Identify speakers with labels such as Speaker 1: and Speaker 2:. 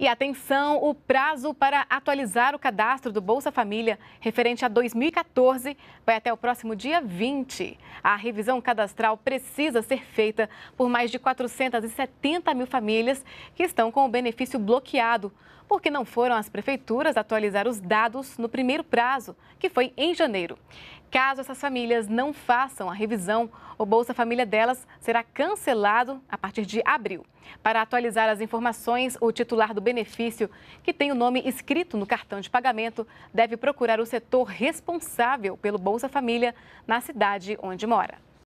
Speaker 1: E atenção, o prazo para atualizar o cadastro do Bolsa Família referente a 2014 vai até o próximo dia 20. A revisão cadastral precisa ser feita por mais de 470 mil famílias que estão com o benefício bloqueado, porque não foram as prefeituras atualizar os dados no primeiro prazo, que foi em janeiro. Caso essas famílias não façam a revisão, o Bolsa Família delas será cancelado a partir de abril. Para atualizar as informações, o titular do benefício, que tem o nome escrito no cartão de pagamento, deve procurar o setor responsável pelo Bolsa Família na cidade onde mora.